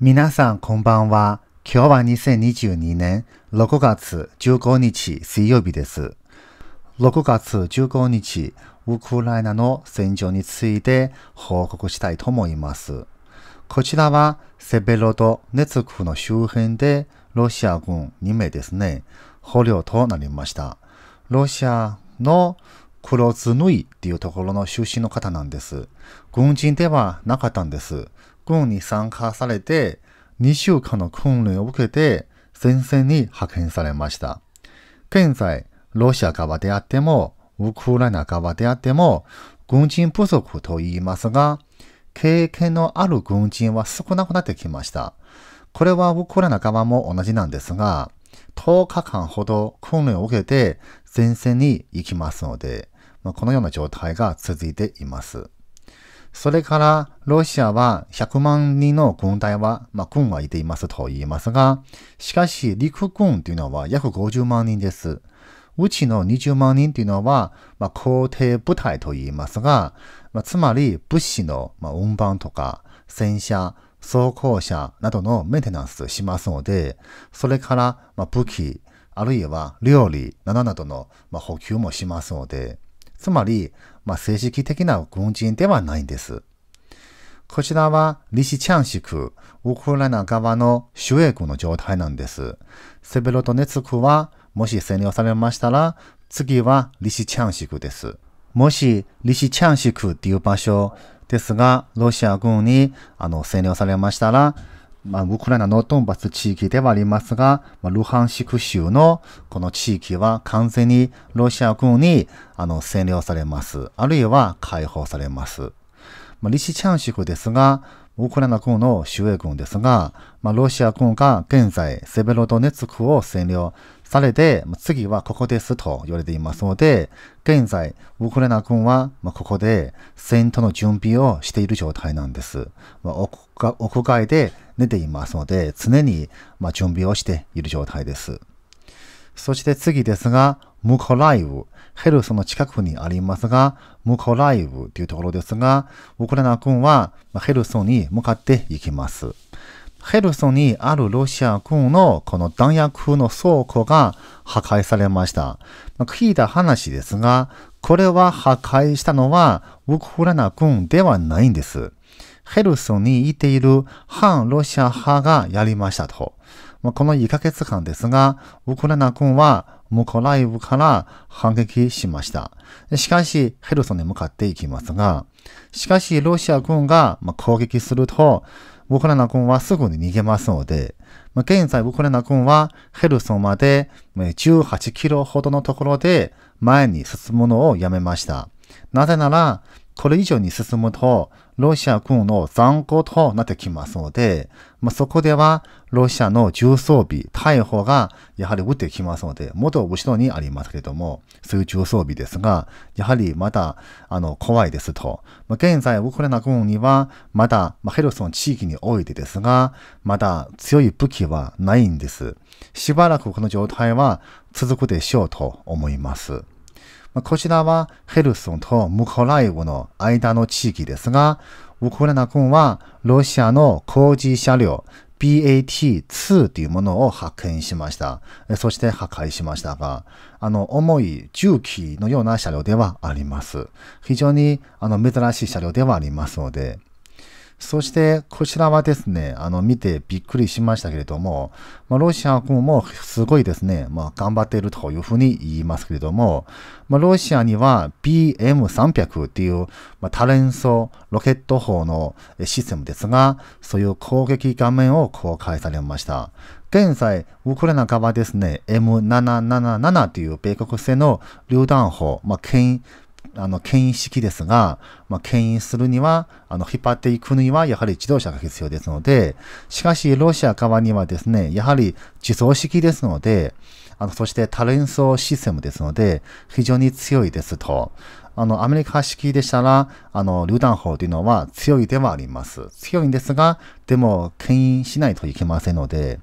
皆さんこんばんは。今日は2022年6月15日水曜日です。6月15日、ウクライナの戦場について報告したいと思います。こちらはセベロドネツクの周辺でロシア軍2名ですね、捕虜となりました。ロシアのクロズヌイっていうところの出身の方なんです。軍人ではなかったんです。軍に参加されて、2週間の訓練を受けて、戦線に派遣されました。現在、ロシア側であっても、ウクライナ側であっても、軍人不足と言いますが、経験のある軍人は少なくなってきました。これはウクライナ側も同じなんですが、10日間ほど訓練を受けて前線に行きますので、まこのような状態が続いています。それから、ロシアは100万人の軍隊は、まあ、軍はいていますと言いますが、しかし、陸軍というのは約50万人です。うちの20万人というのは、まあ、皇帝部隊と言いますが、まあ、つまり物資の、まあ、運搬とか、戦車、装甲車などのメンテナンスしますので、それから、まあ、武器、あるいは料理などなどの、まあ、補給もしますので、つまり、まあ、政治的な軍人ではないんです。こちらは、リシチャンシク、ウクライナ側の主営軍の状態なんです。セベロドネツクは、もし占領されましたら、次はリシチャンシクです。もし、リシチャンシクっていう場所ですが、ロシア軍にあの占領されましたら、まあ、ウクライナのドンバス地域ではありますが、まあ、ルハンシク州のこの地域は完全にロシア軍にあの占領されます。あるいは解放されます。まあ、リシチャンシクですが、ウクライナ軍の守衛軍ですが、まあ、ロシア軍が現在、セベロドネツクを占領されて、次はここですと言われていますので、現在、ウクライナ軍は、まここで戦闘の準備をしている状態なんです。まあ、屋外で出ていますので、常にま準備をしている状態です。そして次ですが、ムコライブ。ヘルスの近くにありますが、ムコライブというところですが、ウクライナ軍はヘルソンに向かっていきます。ヘルソンにあるロシア軍のこの弾薬の倉庫が破壊されました。聞いた話ですが、これは破壊したのはウクライナ軍ではないんです。ヘルソンにいている反ロシア派がやりましたと。まあ、この1ヶ月間ですが、ウクライナ軍はムコライブから反撃しました。しかし、ヘルソンに向かっていきますが、しかし、ロシア軍が攻撃すると、ウクライナ軍はすぐに逃げますので、現在、ウクライナ軍はヘルソンまで18キロほどのところで前に進むのをやめました。なぜなら、これ以上に進むと、ロシア軍の残酷となってきますので、まあ、そこではロシアの重装備、逮捕がやはり打ってきますので、もっと後ろにありますけれども、そういう重装備ですが、やはりまだあの怖いですと。まあ、現在、ウクライナ軍にはまだ、まあ、ヘルソン地域においてですが、まだ強い武器はないんです。しばらくこの状態は続くでしょうと思います。こちらはヘルソンとムコライウの間の地域ですが、ウクライナ軍はロシアの工事車両 BAT2 というものを発見しました。そして破壊しましたが、あの、重い重機のような車両ではあります。非常にあの珍しい車両ではありますので、そしてこちらはですね、あの見てびっくりしましたけれども、まあ、ロシア軍もすごいですね、まあ、頑張っているというふうに言いますけれども、まあ、ロシアには BM300 っていう、まあ、多連装ロケット砲のシステムですが、そういう攻撃画面を公開されました。現在、ウクライナ側ですね、M777 という米国製の榴弾砲、まあ、あの、牽引式ですが、まあ、牽引するには、あの、引っ張っていくには、やはり自動車が必要ですので、しかし、ロシア側にはですね、やはり自走式ですので、あの、そして多連装システムですので、非常に強いですと。あの、アメリカ式でしたら、あの、榴弾砲というのは強いではあります。強いんですが、でも、牽引しないといけませんので、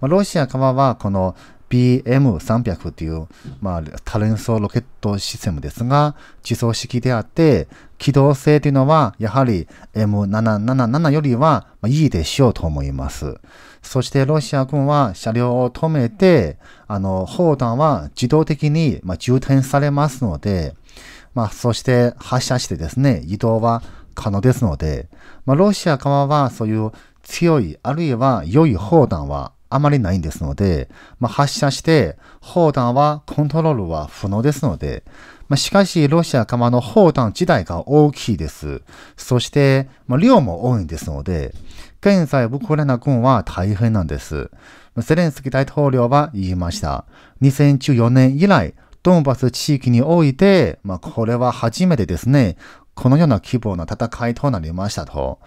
まあ、ロシア側は、この、BM300 という、まあ、多連装ロケットシステムですが、地層式であって、機動性というのは、やはり M777 よりは、まあ、いいでしょうと思います。そしてロシア軍は車両を止めて、あの、砲弾は自動的に、まあ、充填されますので、まあ、そして発射してですね、移動は可能ですので、まあ、ロシア側はそういう強い、あるいは良い砲弾はあまりないんですので、まあ、発射して砲弾はコントロールは不能ですので、まあ、しかしロシア側の砲弾自体が大きいです。そして、まあ、量も多いんですので、現在ウクライナ軍は大変なんです。ゼレンスキー大統領は言いました。2014年以来、ドンバス地域において、まあ、これは初めてですね、このような規模の戦いとなりましたと。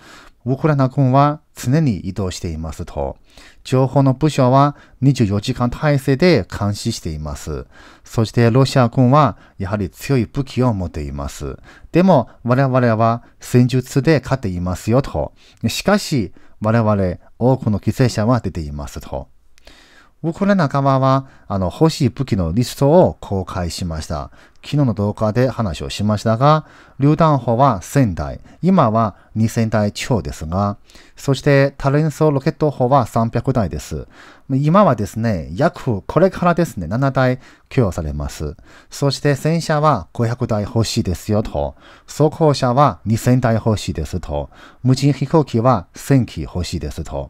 ウクライナ軍は常に移動していますと。情報の部署は24時間体制で監視しています。そしてロシア軍はやはり強い武器を持っています。でも我々は戦術で勝っていますよと。しかし我々多くの犠牲者は出ていますと。ウクライナ側は、あの、欲しい武器のリストを公開しました。昨日の動画で話をしましたが、榴弾砲は1000台、今は2000台超ですが、そして多連装ロケット砲は300台です。今はですね、約、これからですね、7台供与されます。そして戦車は500台欲しいですよと、装甲車は2000台欲しいですと、無人飛行機は1000機欲しいですと、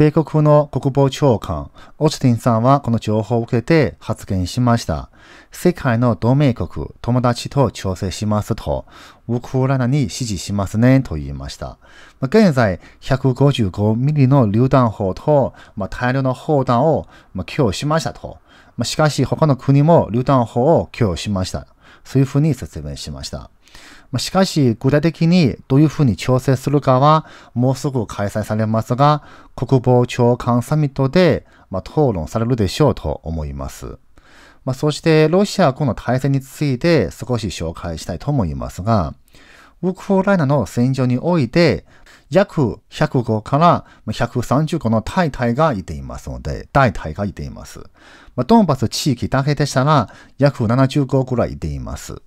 米国の国防長官、オスティンさんはこの情報を受けて発言しました。世界の同盟国、友達と調整しますと、ウクライナに支持しますねと言いました。現在、155ミリの榴弾砲と、まあ、大量の砲弾を、ま供与しましたと。まあ、しかし、他の国も榴弾砲を供与しました。そういうふうに説明しました。しかし、具体的にどういうふうに調整するかは、もうすぐ開催されますが、国防長官サミットで、ま討論されるでしょうと思います。まあ、そして、ロシア軍の対戦について少し紹介したいと思いますが、ウクライナの戦場において、約105から130個の大隊がいていますので、大隊がいています。まあ、ドンバス地域だけでしたら約70個くらいいています。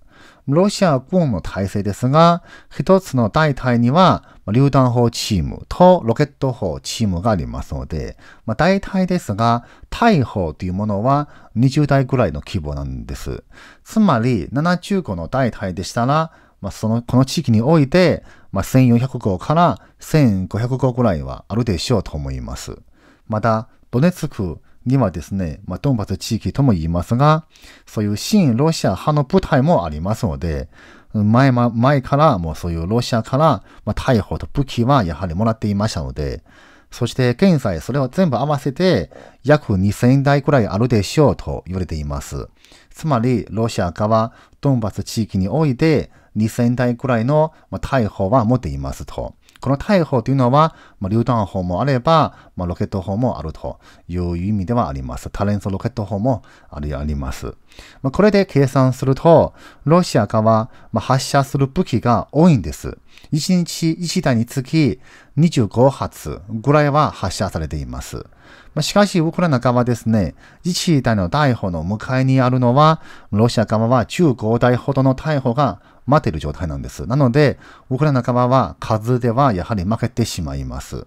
ロシア軍の体制ですが、一つの大隊には、榴弾砲チームとロケット砲チームがありますので、まあ、大隊ですが、大砲というものは20台ぐらいの規模なんです。つまり、70個の大隊でしたら、まあ、その、この地域において、まあ、1400号から1500号ぐらいはあるでしょうと思います。また、ドネツクにはですね、まあ、ドンバス地域とも言いますが、そういう新ロシア派の部隊もありますので、前,、ま、前からもうそういうロシアから、まあ、逮捕と武器はやはりもらっていましたので、そして現在それを全部合わせて約2000台くらいあるでしょうと言われています。つまりロシア側、ドンバス地域において2000くらいの、逮捕大砲は持っていますと。この大砲というのは、まあ、榴弾砲もあれば、まあ、ロケット砲もあるという意味ではあります。タレントロケット砲もありあります。まあ、これで計算すると、ロシア側、まあ、発射する武器が多いんです。1日1台につき25発ぐらいは発射されています。まあ、しかし、ウクライナ側ですね、自治体の逮捕の向かいにあるのは、ロシア側は15台ほどの逮捕が待てる状態なんです。なので、ウクライナ側は数ではやはり負けてしまいます。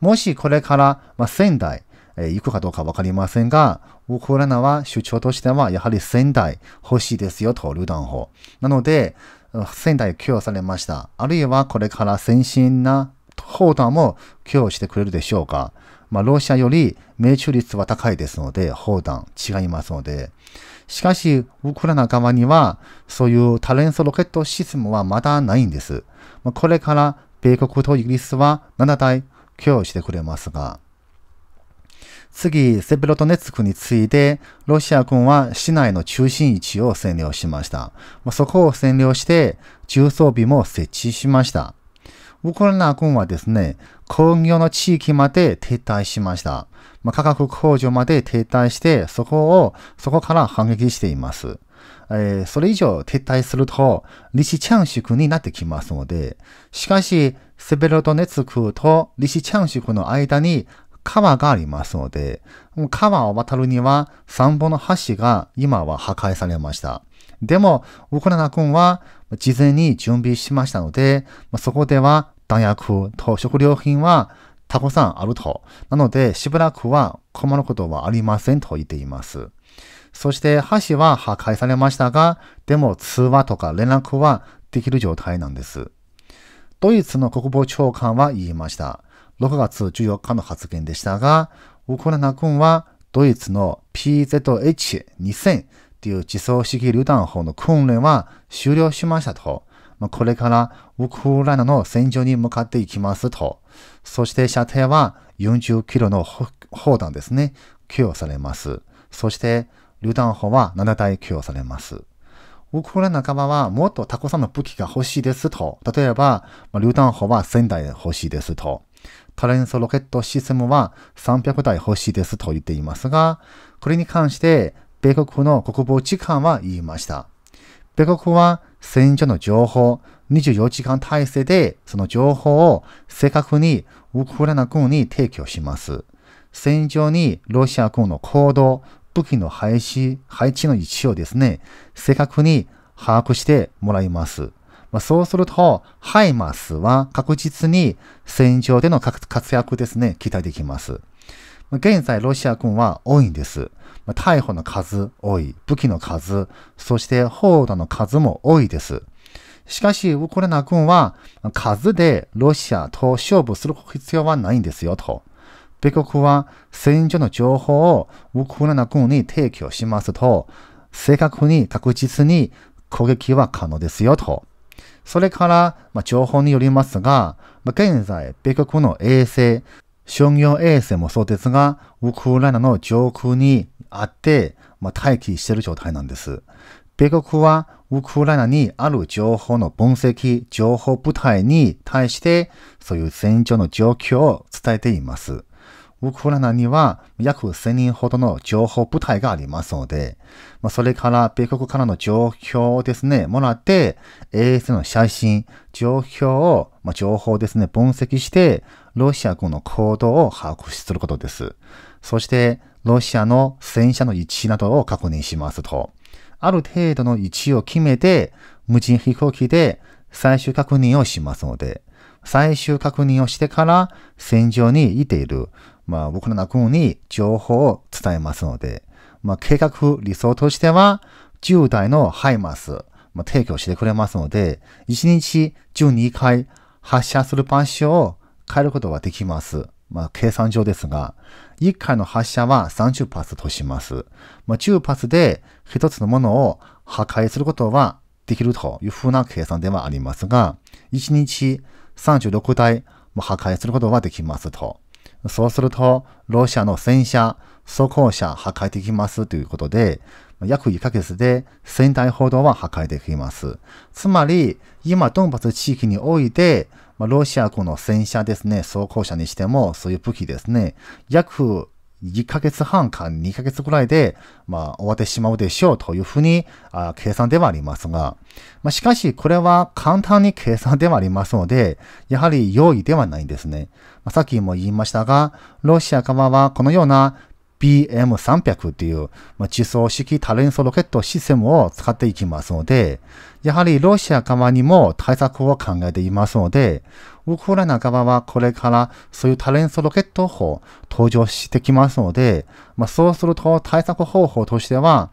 もしこれから、まあ、仙台、えー、行くかどうかわかりませんが、ウクライナは主張としては、やはり仙台欲しいですよと、ルダン法。なので、仙台供与されました。あるいはこれから先進な砲弾も供与してくれるでしょうか。まあ、ロシアより命中率は高いですので、砲弾違いますので、しかし、ウクライナ側には、そういう多連装ロケットシステムはまだないんです。まあ、これから、米国とイギリスは7台供与してくれますが、次、セベロドネツクについて、ロシア軍は市内の中心位置を占領しました。まあ、そこを占領して、重装備も設置しました。ウクライナ軍はですね、工業の地域まで撤退しました。まあ、化学工場まで撤退して、そこを、そこから反撃しています。えー、それ以上撤退すると、リシチャンシクになってきますので、しかし、セベロドネツクとリシチャンシクの間に川がありますので、川を渡るには3本の橋が今は破壊されました。でも、ウクライナ軍は事前に準備しましたので、そこでは弾薬と食料品はたくさんあると。なので、しばらくは困ることはありませんと言っています。そして、橋は破壊されましたが、でも通話とか連絡はできる状態なんです。ドイツの国防長官は言いました。6月14日の発言でしたが、ウクライナ軍はドイツの PZH2000 という自走式榴弾砲の訓練は終了しましたと。まあ、これからウクライナの戦場に向かっていきますと。そして射程は40キロの砲弾ですね、供与されます。そして榴弾砲は7台供与されます。ウクライナ側はもっとたくさんの武器が欲しいですと。例えば、まあ、榴弾砲は1000台欲しいですと。タレンソロケットシステムは300台欲しいですと言っていますが、これに関して米国の国防次官は言いました。米国は戦場の情報、24時間体制でその情報を正確にウクライナ軍に提供します。戦場にロシア軍の行動、武器の配置、配置の位置をですね、正確に把握してもらいます。まあ、そうすると、ハイマスは確実に戦場での活躍ですね、期待できます。現在、ロシア軍は多いんです。ま逮捕の数多い、武器の数、そして砲弾の数も多いです。しかし、ウクライナ軍は数でロシアと勝負する必要はないんですよと。米国は戦場の情報をウクライナ軍に提供しますと、正確に確実に攻撃は可能ですよと。それから、まあ、情報によりますが、現在、米国の衛星商業衛星もそうですが、ウクライナの上空にあって、まあ、待機している状態なんです。米国はウクライナにある情報の分析、情報部隊に対して、そういう戦場の状況を伝えています。ウクライナには約1000人ほどの情報部隊がありますので、まあ、それから米国からの状況をですね、もらって、衛星の写真、状況を、まあ、情報ですね、分析して、ロシア軍の行動を把握することです。そして、ロシアの戦車の位置などを確認しますと、ある程度の位置を決めて、無人飛行機で最終確認をしますので、最終確認をしてから戦場にいている、まあ、ウクライナ軍に情報を伝えますので、まあ、計画、理想としては、10台のハイマス、まあ、提供してくれますので、1日12回発射する場所を変えることができます。まあ、計算上ですが、1回の発射は30発とします。まあ、10発で1つのものを破壊することはできるというふうな計算ではありますが、1日36台破壊することはできますと。そうすると、ロシアの戦車、装甲車破壊できますということで、約1ヶ月で1000台ほどは破壊できます。つまり、今、ドンバス地域において、まあ、ロシア軍の戦車ですね、装甲車にしても、そういう武器ですね、約1ヶ月半か2ヶ月ぐらいで、まあ、終わってしまうでしょうというふうに、あ計算ではありますが、まあ、しかし、これは簡単に計算ではありますので、やはり容易ではないんですね。まあ、さっきも言いましたが、ロシア側はこのような BM300 っていう、まあ、自走式多連装ロケットシステムを使っていきますので、やはりロシア側にも対策を考えていますので、ウクライナ側はこれからそういう多連装ロケット法登場してきますので、まあ、そうすると対策方法としては、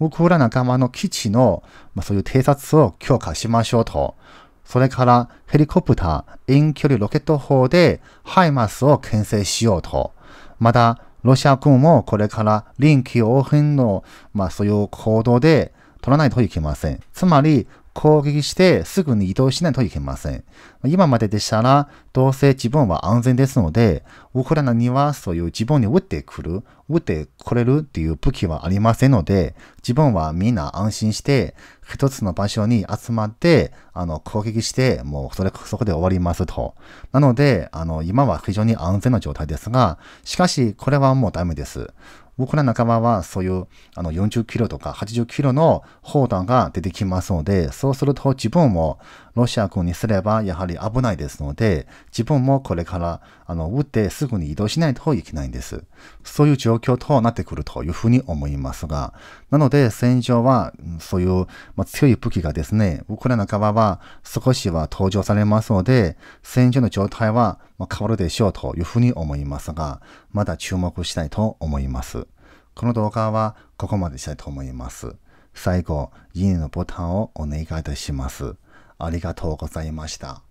ウクライナ側の基地の、まあ、そういう偵察を強化しましょうと。それからヘリコプター遠距離ロケット砲でハイマスを牽制しようと。また、ロシア軍もこれから臨機応変の、まあそういう行動で取らないといけません。つまり、攻撃してすぐに移動しないといけません。今まででしたら、どうせ自分は安全ですので、ウクライナにはそういう自分に撃ってくる、撃ってこれるっていう武器はありませんので、自分はみんな安心して、一つの場所に集まって、あの、攻撃して、もうそれ、そこで終わりますと。なので、あの、今は非常に安全な状態ですが、しかし、これはもうダメです。僕ら仲間はそういうあの40キロとか80キロの砲弾が出てきますので、そうすると自分もロシア軍にすればやはり危ないですので、自分もこれから、あの、撃ってすぐに移動しないといけないんです。そういう状況となってくるというふうに思いますが、なので戦場は、そういう、ま強い武器がですね、ウクライナ側は少しは登場されますので、戦場の状態は変わるでしょうというふうに思いますが、まだ注目したいと思います。この動画はここまでしたいと思います。最後、いいねのボタンをお願いいたします。ありがとうございました。